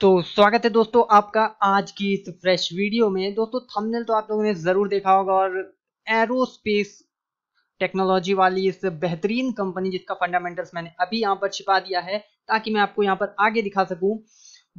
तो स्वागत है दोस्तों आपका आज की इस फ्रेश वीडियो में दोस्तों थंबनेल तो आप लोगों ने ज़रूर देखा होगा और एरोस्पेस टेक्नोलॉजी वाली इस बेहतरीन कंपनी जिसका फंडामेंटल्स मैंने अभी यहाँ पर छिपा दिया है ताकि मैं आपको यहाँ पर आगे दिखा सकूं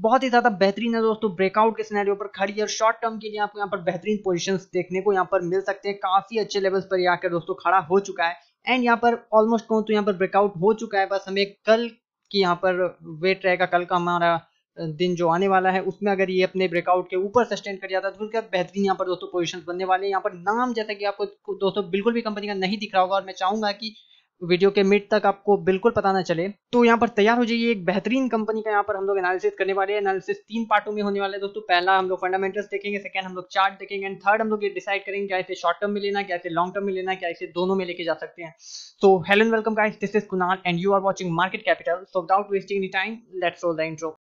बहुत ही ज़्यादा बेहतरीन है दोस्तों ब्रेकआउट के सिनेरियो पर खड़ी है और शॉर्ट टर्म के लिए आपको यहाँ पर बेहतरीन पोजिशन देखने को यहाँ पर मिल सकते हैं काफ़ी अच्छे लेवल्स पर आकर दोस्तों खड़ा हो चुका है एंड यहाँ पर ऑलमोस्ट कहूँ तो यहाँ पर ब्रेकआउट हो चुका है बस हमें कल की यहाँ पर वेट रहेगा कल का हमारा दिन जो आने वाला है उसमें अगर ये अपने ब्रेकआउट के ऊपर सस्टेन कर जाता है तो उसके बाद बेहतरीन यहाँ पर दोस्तों पोजीशंस बनने वाले हैं यहाँ पर नाम जैसा कि आपको दोस्तों बिल्कुल भी कंपनी का नहीं दिख रहा होगा और मैं चाहूंगा कि वीडियो के मिड तक आपको बिल्कुल पता ना चले तो यहाँ पर तैयार हो जाइए एक बेहतरीन कंपनी का यहाँ पर हम लोग एनालिसिस करने वाले हैं एनालिसिस तीन पार्टों में होने वाले हैं दोस्तों पहला हम लोग फंडामेंटल्स देखेंगे सेकंड हम लोग चार्ट देखेंगे एंड थर्ड हम लोग ये डिसाइड करेंगे क्या इसे शॉर्ट टर्म में लेना क्या इसे लॉन्ग टर्म में लेना क्या इसे दोनों में लेके जा सकते हैं तो hello welcome guys this is Kunal and you are watching market capital so without wasting any time let's roll the intro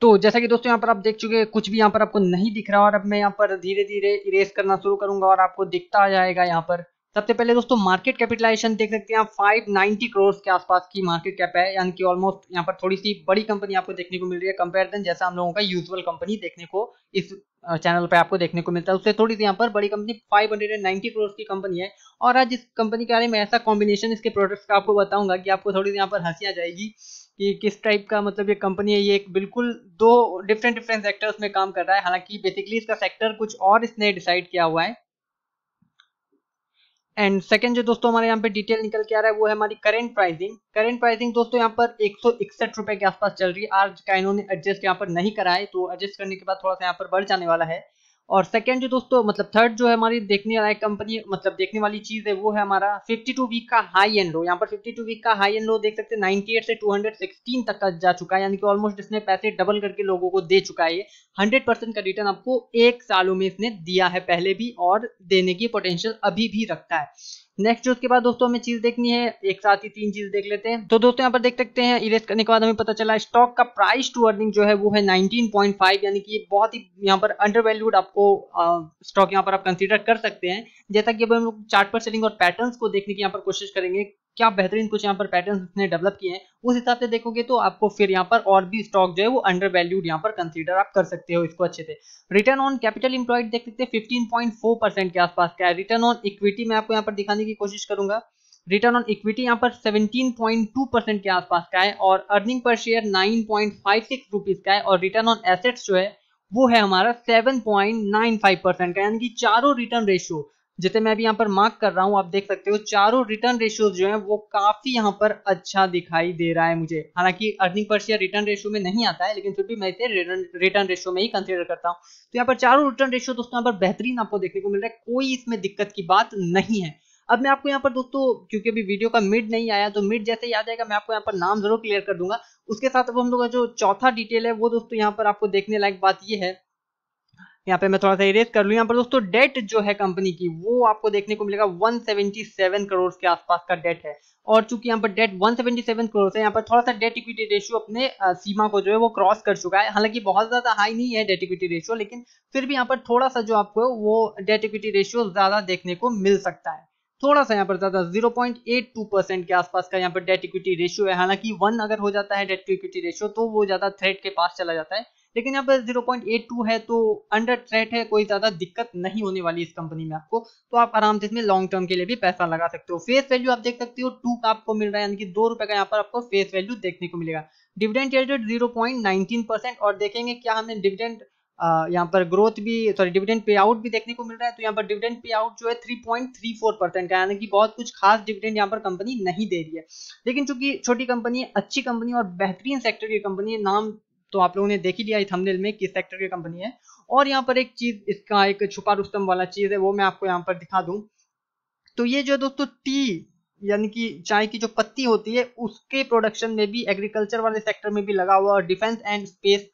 तो जैसा कि दोस्तों यहाँ पर आप देख चुके हैं कुछ भी यहाँ पर आपको नहीं दिख रहा और अब मैं यहाँ पर धीरे धीरे इरेज करना शुरू करूंगा और आपको दिखता जाएगा यहाँ पर सबसे पहले दोस्तों मार्केट कैपिटलाइजेशन देख सकते हैं फाइव नाइनटी करोड़ के आसपास की मार्केट कैप है यानी कि ऑलमोस्ट यहाँ पर थोड़ी सी बड़ी कंपनी आपको देखने को मिल रही है कंपेरिजन जैसा हम लोगों का यूजुअल कंपनी देखने को इस चैनल पर आपको देखने को मिलता है उससे थोड़ी सी यहाँ पर बड़ी कंपनी 590 हंड्रेड की कंपनी है और आज इस कंपनी के बारे में ऐसा कॉम्बिनेशन इसके प्रोडक्ट्स का आपको बताऊंगा कि आपको थोड़ी सी यहाँ पर हंसी आ जाएगी कि किस टाइप का मतलब ये कंपनी है ये एक बिल्कुल दो डिफरेंट डिफरेंट सेक्टर्स में काम कर रहा है हालांकि बेसिकली इसका सेक्टर कुछ और इसने डिसाइड किया हुआ है एंड सेकंड जो दोस्तों हमारे यहाँ पे डिटेल निकल के आ रहा है वो है हमारी करेंट प्राइसिंग करेंट प्राइसिंग दोस्तों यहाँ पर एक सौ इकसठ रुपए के आसपास चल रही है आज का इन्होंने एडजस्ट यहाँ पर नहीं करा है तो एडजस्ट करने के बाद थोड़ा सा यहाँ पर बढ़ जाने वाला है और सेकेंड जो दोस्तों मतलब थर्ड जो है हमारी देखने वाली कंपनी मतलब देखने वाली चीज है वो है हमारा 52 वीक का हाई एंड लो यहाँ पर 52 वीक का हाई एंड लो देख सकते हैं 98 से 216 तक का जा चुका है यानी कि ऑलमोस्ट इसने पैसे डबल करके लोगों को दे चुका है हंड्रेड परसेंट का रिटर्न आपको एक सालों में इसने दिया है पहले भी और देने की पोटेंशियल अभी भी रखता है नेक्स्ट जो उसके बाद दोस्तों हमें चीज देखनी है एक साथ ही तीन चीज देख लेते हैं तो दोस्तों यहाँ पर देख सकते हैं इरेज करने के बाद हमें पता चला स्टॉक का प्राइस टू अर्निंग जो है वो है 19.5 यानी कि बहुत ही यहाँ पर अंडर वैल्यूड आपको स्टॉक यहाँ पर आप कंसिडर कर सकते हैं जैसा कि अब हम लोग चार्ट पर सेलिंग और पैटर्न को देखने की यहाँ पर कोशिश करेंगे क्या बेहतरीन कुछ यहाँ पर पैटर्न उसने डेवलप किए हैं उस हिसाब से देखोगे तो आपको फिर यहाँ पर और भी स्टॉक जो है वो अंडर वैल्यूड यहाँ पर कंसीडर आप कर सकते हो इसको अच्छे से रिटर्न ऑन कैपिटल इंप्लॉयड देख सकते हैं 15.4 परसेंट के आसपास का है रिटर्न ऑन इक्विटी मैं आपको यहाँ पर दिखाने की कोशिश करूंगा रिटर्न ऑन इक्विटी यहाँ पर 17.2 के आसपास का है और अर्निंग पर शेयर नाइन का है और रिटर्न ऑन एसेट्स जो है वो है हमारा सेवन का यानी कि चारों रिटर्न रेशियो जितने मैं भी यहाँ पर मार्क कर रहा हूँ आप देख सकते हो चारों रिटर्न रेशियो जो है वो काफी यहाँ पर अच्छा दिखाई दे रहा है मुझे हालांकि earning per share return ratio में नहीं आता है लेकिन फिर भी मैं इसे रिटर्न रेशियो में ही कंसिडर करता हूँ तो यहाँ पर चारों रिटर्न रेशियो दोस्तों यहाँ पर बेहतरीन आपको देखने को मिल रहा है कोई इसमें दिक्कत की बात नहीं है अब मैं आपको यहाँ पर दोस्तों क्योंकि अभी वीडियो का मिड नहीं आया तो मिड जैसे ही आ जाएगा मैं आपको यहाँ पर नाम जरूर क्लियर कर दूंगा उसके साथ अब हम लोग का जो चौथा डिटेल है वो दोस्तों यहाँ पर आपको देखने लायक बात ये है यहाँ पे मैं थोड़ा सा इरेज कर लूँ यहाँ पर दोस्तों डेट जो है कंपनी की वो आपको देखने को मिलेगा 177 करोड़ के आसपास का डेट है और चूंकि यहाँ पर डेट 177 करोड़ है यहाँ पर थोड़ा सा डेट इक्विटी रेशियो अपने सीमा को जो है वो क्रॉस कर चुका है हालांकि बहुत ज्यादा हाई नहीं है डेट इक्विटी रेशियो लेकिन फिर भी यहाँ पर थोड़ा सा जो आपको वो डेट इक्विटी रेशियो ज्यादा देखने को मिल सकता है थोड़ा सा यहाँ पर ज्यादा 0.82 परसेंट के आसपास का यहाँ पर डेट इक्विटी रेशियो है हालांकि वन अगर हो जाता है डेट टू इक्विटी रेशियो तो वो ज्यादा थ्रेड के पास चला जाता है लेकिन यहाँ पर 0.82 है तो अंडर थ्रेट है कोई ज़्यादा दिक्कत नहीं होने वाली इस कंपनी में आपको तो आप आराम से इसमें लॉन्ग टर्म के लिए भी पैसा लगा सकते हो फेस वैल्यू आप देख सकते हो टू का आपको मिल रहा है यानी कि दो रुपए का यहाँ पर आपको फेस वैल्यू देखने को मिलेगा डिविडेंड नाइनटीन जीरो और देखेंगे क्या हमें डिविडेंड यहाँ पर ग्रोथ भी सॉरी डिविडेंड पे आउट भी देखने को मिल रहा है तो यहाँ पर डिविडेंड पे आउट जो है 3.34 परसेंट का यानी कि बहुत कुछ खास डिविडेंड यहाँ पर कंपनी नहीं दे रही है लेकिन चूंकि छोटी कंपनी अच्छी कंपनी और बेहतरीन सेक्टर की कंपनी है नाम तो आप लोगों ने देख ही लिया थंबनेल में किस सेक्टर की कंपनी है और यहाँ पर एक चीज इसका एक छुपा रुस्तम वाला चीज है वो मैं आपको यहाँ पर दिखा दूं तो ये जो दोस्तों टी यानी कि चाय की जो पत्ती होती है उसके प्रोडक्शन में भी एग्रीकल्चर वाले सेक्टर में भी लगा हुआ और डिफेंस एंड स्पेस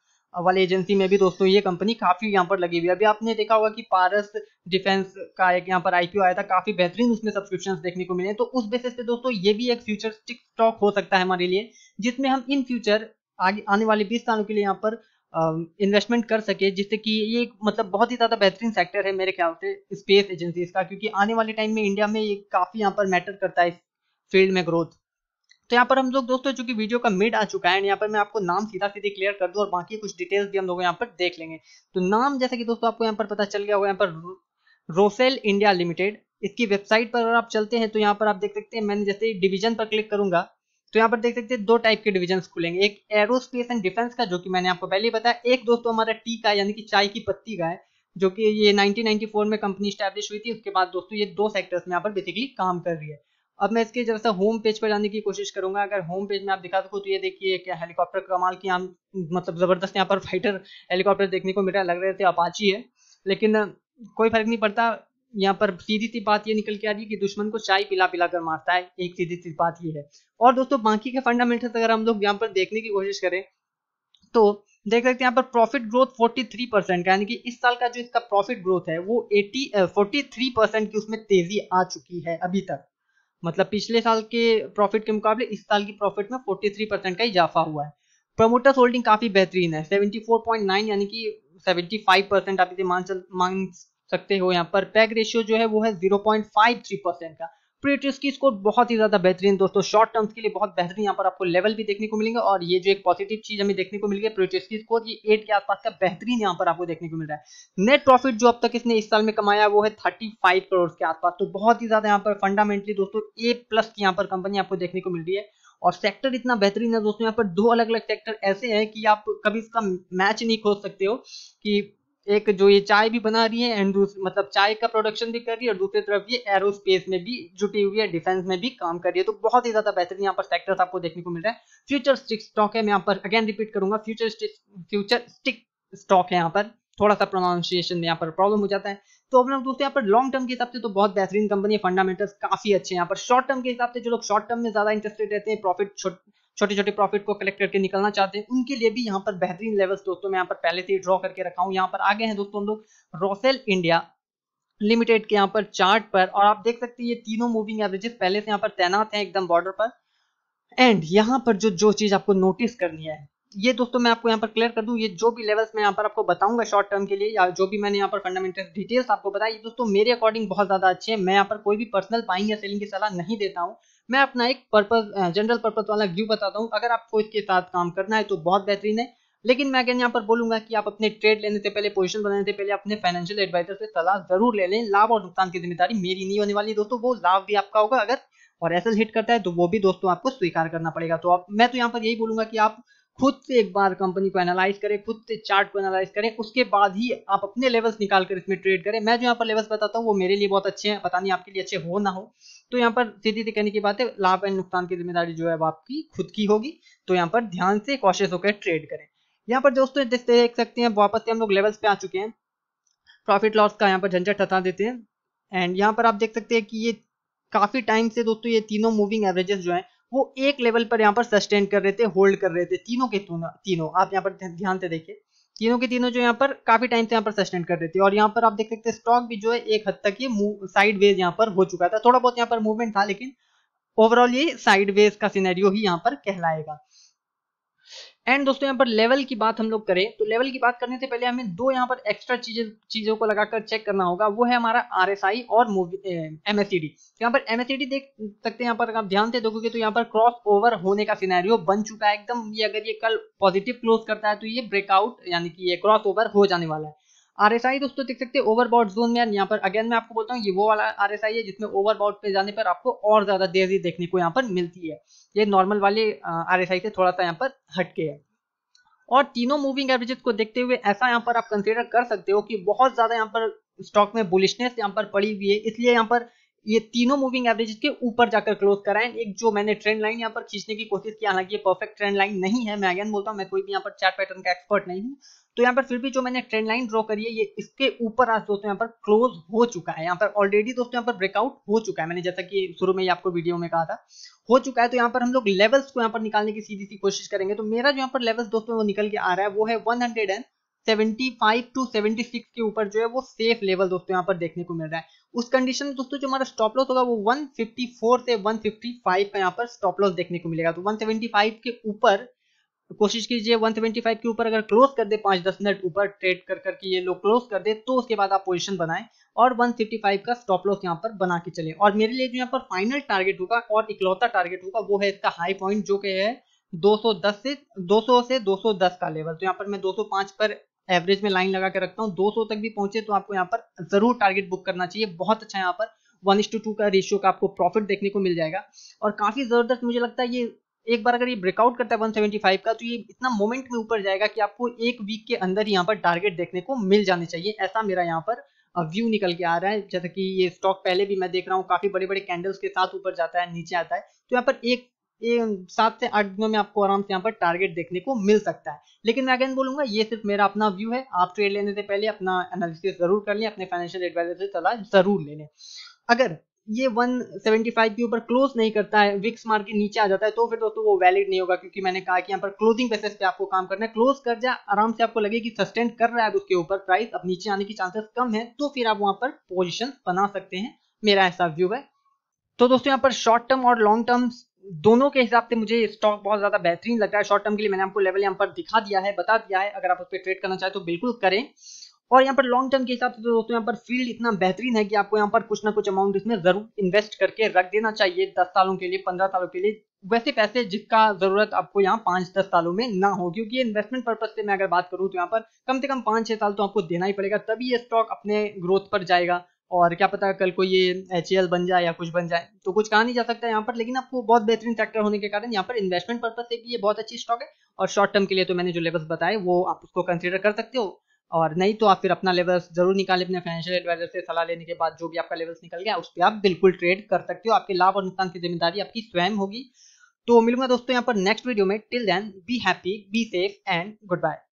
वाले एजेंसी में भी दोस्तों ये कंपनी काफी यहाँ पर लगी हुई है अभी आपने देखा होगा कि पारस डिफेंस का एक यहाँ पर आईपीओ आया था काफी बेहतरीन उसमें सब्सक्रिप्शन देखने को मिले तो उस बेसिस पे दोस्तों ये भी एक फ्यूचर स्टॉक हो सकता है हमारे लिए जिसमें हम इन फ्यूचर आगे आने वाले बीस सालों के लिए यहाँ पर इन्वेस्टमेंट कर सके जिससे कि ये मतलब बहुत ही ज़्यादा बेहतरीन सेक्टर है मेरे ख्याल से स्पेस एजेंसीज का क्योंकि आने वाले टाइम में इंडिया में ये काफ़ी यहाँ पर मैटर करता है इस फील्ड में ग्रोथ तो यहाँ पर हम लोग दोस्तों चूंकि वीडियो का मिड आ चुका है यहाँ पर मैं आपको नाम सीधा सीधे क्लियर कर दू और बाकी कुछ डिटेल्स भी हम लोग यहाँ पर देख लेंगे तो नाम जैसे कि दोस्तों आपको यहाँ पर पता चल गया होगा यहाँ पर रोसेल इंडिया लिमिटेड इसकी वेबसाइट पर अगर आप चलते हैं तो यहाँ पर आप देख सकते हैं मैंने जैसे डिवीजन पर क्लिक करूंगा तो यहाँ पर देख सकते हैं दो टाइप के डिविजन खुलेंगे एक एरोस्पेस एंड डिफेंस का जो कि मैंने आपको पहले ही बताया एक दोस्तों हमारा टी का यानी कि चाय की पत्ती का है जो कि ये 1994 में कंपनी स्टैब्लिश हुई थी उसके बाद दोस्तों ये दो सेक्टर्स में यहाँ पर बेसिकली काम कर रही है अब मैं इसके जरा सा होम पेज पर जाने की कोशिश करूंगा अगर होम पेज में आप दिखा सको तो ये देखिए क्या हेलीकॉप्टर कमाल की हम मतलब ज़बरदस्त यहाँ पर फाइटर हेलीकॉप्टर देखने को मेरा लग रहे थे अपाची है लेकिन कोई फर्क नहीं पड़ता यहाँ पर सीधी सी बात ये निकल के आ रही है कि दुश्मन को चाय पिला पिला कर मारता है एक सीधी सी बात ये है और दोस्तों बाकी के फंडामेंटल अगर हम लोग यहाँ पर देखने की कोशिश करें तो देख सकते हैं यहाँ पर प्रॉफिट ग्रोथ 43 परसेंट यानी कि इस साल का जो इसका प्रॉफिट ग्रोथ है वो 80 43 परसेंट की उसमें तेजी आ चुकी है अभी तक मतलब पिछले साल के प्रॉफिट के मुकाबले इस साल की प्रॉफिट में 43 परसेंट का इजाफा हुआ है प्रमोटर्स होल्डिंग काफी बेहतरीन है 74.9 यानी कि 75 परसेंट आप इसे मान चल मान सकते हो यहाँ पर पैक रेशियो जो है वो है zero point five three percent का प्रियटिस की स्कोर बहुत ही ज्यादा बेहतरीन दोस्तों शॉर्ट टर्म्स के लिए बहुत बेहतरीन यहाँ पर आपको लेवल भी देखने को मिलेंगे और ये जो एक पॉजिटिव चीज हमें देखने को मिल गई प्रियटिस की स्कोर ये एट के आसपास का बेहतरीन यहाँ पर आपको देखने को मिल रहा है नेट प्रॉफिट जो अब तक इसने इस साल में कमाया वो है थर्टी फाइव करोड़ के आसपास तो बहुत ही ज्यादा यहाँ पर फंडामेंटली दोस्तों ए प्लस की यहाँ पर कंपनी आपको देखने को मिल रही है और सेक्टर इतना बेहतरीन है दोस्तों यहाँ पर दो अलग अलग सेक्टर ऐसे हैं कि आप कभी इसका मैच नहीं खोज सकते हो कि एक जो ये चाय भी बना रही है एंड मतलब चाय का प्रोडक्शन भी कर रही है और दूसरी तरफ ये एरोस्पेस में भी जुटी हुई है डिफेंस में भी काम कर रही है तो बहुत ही ज्यादा बेहतरीन यहाँ पर सेक्टर्स आपको देखने को मिल रहा है फ्यूचर स्टिक स्टॉक है मैं यहाँ पर अगेन रिपीट करूंगा फ्यूचर फ्यूचर स्टिक स्टॉक है यहाँ पर थोड़ा सा प्रोनाउंसिएशन में यहाँ पर प्रॉब्लम हो जाता है तो अब दोस्तों यहाँ पर लॉन्ग टर्म के हिसाब से तो बहुत बेहतरीन कंपनी है फंडामेंटल्स काफी अच्छे हैं यहाँ पर शॉर्ट टर्म के हिसाब से जो लोग शॉर्ट टर्म में ज्यादा इंटरेस्टेड रहते हैं प्रॉफिट छोटे छोटे प्रॉफिट को कलेक्ट करके निकलना चाहते हैं उनके लिए भी यहाँ पर बेहतरीन लेवल्स दोस्तों मैं यहाँ पर पहले से ही ड्रॉ करके रखा हूँ यहाँ पर आगे हैं दोस्तों हम लोग रोसेल इंडिया लिमिटेड के यहाँ पर चार्ट पर और आप देख सकते हैं ये तीनों मूविंग एवरेजेस पहले से यहाँ पर तैनात हैं एकदम बॉर्डर पर एंड यहाँ पर जो जो चीज आपको नोटिस करनी है ये दोस्तों मैं आपको यहाँ पर क्लियर कर दूं ये जो भी लेवल्स मैं यहाँ पर आपको बताऊंगा शॉर्ट टर्म के लिए या जो भी मैंने यहाँ पर फंडामेंटल डिटेल्स आपको बताया ये दोस्तों मेरे अकॉर्डिंग बहुत ज्यादा अच्छे हैं मैं यहाँ पर कोई भी पर्सनल बाइंग या सेलिंग की सलाह नहीं देता हूँ मैं अपना एक पर्पज जनरल पर्पज वाला व्यू बताता हूँ अगर आपको इसके साथ काम करना है तो बहुत बेहतरीन है लेकिन मैं अगेन यहाँ पर बोलूंगा कि आप अपने ट्रेड लेने से पहले पोजीशन बनाने से पहले अपने फाइनेंशियल एडवाइजर से सलाह जरूर ले लें लाभ और नुकसान की जिम्मेदारी मेरी नहीं होने वाली दोस्तों वो लाभ भी आपका होगा अगर और एसएल हिट करता है तो वो भी दोस्तों आपको स्वीकार करना पड़ेगा तो आप मैं तो यहाँ पर यही बोलूंगा कि आप खुद से एक बार कंपनी को एनालाइज करें खुद से चार्ट को एनालाइज करें उसके बाद ही आप अपने लेवल्स निकाल कर इसमें ट्रेड करें मैं जो यहाँ पर लेवल्स बताता हूँ वो मेरे लिए बहुत अच्छे हैं पता नहीं आपके लिए अच्छे हो ना हो तो यहाँ पर सीधी सी कहने की बात है लाभ एंड नुकसान की जिम्मेदारी जो है आपकी खुद की होगी तो यहाँ पर ध्यान से कॉशियस होकर ट्रेड करें यहाँ पर दोस्तों जैसे देख सकते हैं वापस से हम लोग लेवल्स पे आ चुके हैं प्रॉफिट लॉस का यहाँ पर झंझट हटा देते हैं एंड यहाँ पर आप देख सकते हैं कि ये काफी टाइम से दोस्तों ये तीनों मूविंग एवरेजेस जो हैं वो एक लेवल पर यहाँ पर सस्टेन कर रहे थे होल्ड कर रहे थे तीनों के तीनों आप यहाँ पर ध्यान से देखिए तीनों के तीनों जो यहाँ पर काफी टाइम से यहाँ पर सस्टेन कर रहे थे और यहाँ पर आप देख सकते हैं स्टॉक भी जो है एक हद तक ये साइड वेज यहाँ पर हो चुका था थोड़ा बहुत यहाँ पर मूवमेंट था लेकिन ओवरऑल ये साइड वेज का सीनेरियो ही यहाँ पर कहलाएगा एंड दोस्तों यहाँ पर लेवल की बात हम लोग करें तो लेवल की बात करने से पहले हमें दो यहाँ पर एक्स्ट्रा चीजें चीजों को लगाकर चेक करना होगा वो है हमारा आर और एम एस तो यहाँ पर एम देख सकते हैं यहाँ पर आप ध्यान से देखोगे तो यहाँ पर क्रॉस ओवर होने का सिनेरियो बन चुका है एकदम ये अगर ये कल पॉजिटिव क्लोज करता है तो ये ब्रेकआउट यानी कि ये क्रॉस ओवर हो जाने वाला है आर एस आई दोस्तों देख सकते हैं बॉर्ड जोन में यहाँ पर अगेन मैं आपको बोलता हूँ ये वो वाला आर एस आई है जिसमें ओवरबॉट पे जाने पर आपको और ज्यादा तेजी देखने को यहाँ पर मिलती है ये नॉर्मल वाले आई से थोड़ा सा यहाँ पर हटके है और तीनों मूविंग एवरेजेस को देखते हुए ऐसा यहाँ पर आप कंसिडर कर सकते हो कि बहुत ज्यादा यहाँ पर स्टॉक में बुलिशनेस यहाँ पर पड़ी हुई है इसलिए यहाँ पर ये तीनों मूविंग एवरेज के ऊपर जाकर क्लोज कराएं एक जो मैंने ट्रेंड लाइन यहाँ पर खींचने की कोशिश की हालांकि ये परफेक्ट ट्रेंड लाइन नहीं है मैं अगेन बोलता हूँ मैं कोई भी यहाँ पर चार्ट पैटर्न का एक्सपर्ट नहीं हूँ तो यहाँ पर फिर भी जो मैंने ट्रेंड लाइन ड्रॉ करी है ये इसके ऊपर आज दोस्तों यहाँ पर क्लोज हो चुका है यहाँ पर ऑलरेडी दोस्तों यहाँ पर ब्रेकआउट हो चुका है मैंने जैसा कि शुरू में ही आपको वीडियो में कहा था हो चुका है तो यहाँ पर हम लोग लेवल्स को यहाँ पर निकालने की सीधी सी कोशिश करेंगे तो मेरा जो यहाँ पर लेवल्स दोस्तों वो निकल के आ रहा है वो है वन हंड्रेड एंड 75 टू 76 के ऊपर जो है वो सेफ लेवल दोस्तों यहाँ पर देखने को मिल रहा है उस कंडीशन में दोस्तों जो हमारा स्टॉप लॉस होगा वो 154 से 155 का यहाँ पर स्टॉप लॉस देखने को मिलेगा तो 175 के ऊपर कोशिश कीजिए 175 के ऊपर अगर क्लोज कर दे पांच दस मिनट ऊपर ट्रेड कर करके ये लोग क्लोज कर दे तो उसके बाद आप पोजिशन बनाए और वन का स्टॉप लॉस यहाँ पर बना के चले और मेरे लिए जो यहाँ पर फाइनल टारगेट होगा और इकलौता टारगेट होगा वो है इसका हाई पॉइंट जो के है 210 से 200 से 210 का लेवल तो यहाँ पर मैं 205 पर एवरेज में लाइन लगा के रखता हूँ 200 तक भी पहुंचे तो आपको यहाँ पर जरूर टारगेट बुक करना चाहिए बहुत अच्छा यहाँ पर वन इस टू टू का रेशियो का आपको प्रॉफिट देखने को मिल जाएगा और काफी जबरदस्त मुझे लगता है ये एक बार अगर ये ब्रेकआउट करता है 175 का तो ये इतना मोमेंट में ऊपर जाएगा कि आपको एक वीक के अंदर ही यहाँ पर टारगेट देखने को मिल जाने चाहिए ऐसा मेरा यहाँ पर व्यू निकल के आ रहा है जैसा कि ये स्टॉक पहले भी मैं देख रहा हूँ काफी बड़े बड़े कैंडल्स के साथ ऊपर जाता है नीचे आता है तो यहाँ पर एक सात से आठ दिनों में आपको आराम से यहाँ पर टारगेट देखने को मिल सकता है लेकिन मैं अगेन बोलूंगा ये सिर्फ मेरा अपना व्यू है आप ट्रेड लेने से पहले अपना एनालिसिस जरूर कर लें अपने फाइनेंशियल एडवाइजर से सलाह जरूर ले लें अगर ये 175 के ऊपर क्लोज नहीं करता है विक्स मार्केट नीचे आ जाता है तो फिर दोस्तों वो वैलिड नहीं होगा क्योंकि मैंने कहा कि यहाँ पर क्लोजिंग बेसिस पे आपको काम करना है क्लोज कर जाए आराम से आपको लगे कि सस्टेन कर रहा है उसके ऊपर प्राइस अब नीचे आने की चांसेस कम है तो फिर आप वहां पर पोजिशन बना सकते हैं मेरा ऐसा व्यू है तो दोस्तों यहाँ पर शॉर्ट टर्म और लॉन्ग टर्म दोनों के हिसाब से मुझे स्टॉक बहुत ज़्यादा बेहतरीन लग रहा है शॉर्ट टर्म के लिए मैंने आपको लेवल यहाँ पर दिखा दिया है बता दिया है अगर आप उस पर ट्रेड करना चाहें तो बिल्कुल करें और यहाँ पर लॉन्ग टर्म के हिसाब से तो दोस्तों यहाँ पर फील्ड इतना बेहतरीन है कि आपको यहाँ पर कुछ ना कुछ अमाउंट इसमें जरूर इन्वेस्ट करके रख देना चाहिए दस सालों के लिए पंद्रह सालों के लिए वैसे पैसे जिसका जरूरत आपको यहाँ पांच दस सालों में ना हो क्योंकि इन्वेस्टमेंट पर्पज से मैं अगर बात करूँ तो यहाँ पर कम से कम पांच छह साल तो आपको देना ही पड़ेगा तभी ये स्टॉक अपने ग्रोथ पर जाएगा और क्या पता कल को ये एच बन जाए या कुछ बन जाए तो कुछ कहा नहीं जा सकता यहाँ पर लेकिन आपको बहुत बेहतरीन ट्रैक्टर होने के कारण यहाँ पर इन्वेस्टमेंट पर्पज से भी ये बहुत अच्छी स्टॉक है और शॉर्ट टर्म के लिए तो मैंने जो लेवल्स बताए वो आप उसको कंसिडर कर सकते हो और नहीं तो आप फिर अपना लेवल्स जरूर निकाले अपने फाइनेंशियल एडवाइजर से सलाह लेने के बाद जो भी आपका लेवल्स निकल गया उस पर आप बिल्कुल ट्रेड कर सकते हो आपके लाभ और नुकसान की जिम्मेदारी आपकी स्वयं होगी तो मिलूंगा दोस्तों यहाँ पर नेक्स्ट वीडियो में till then be happy be safe and good bye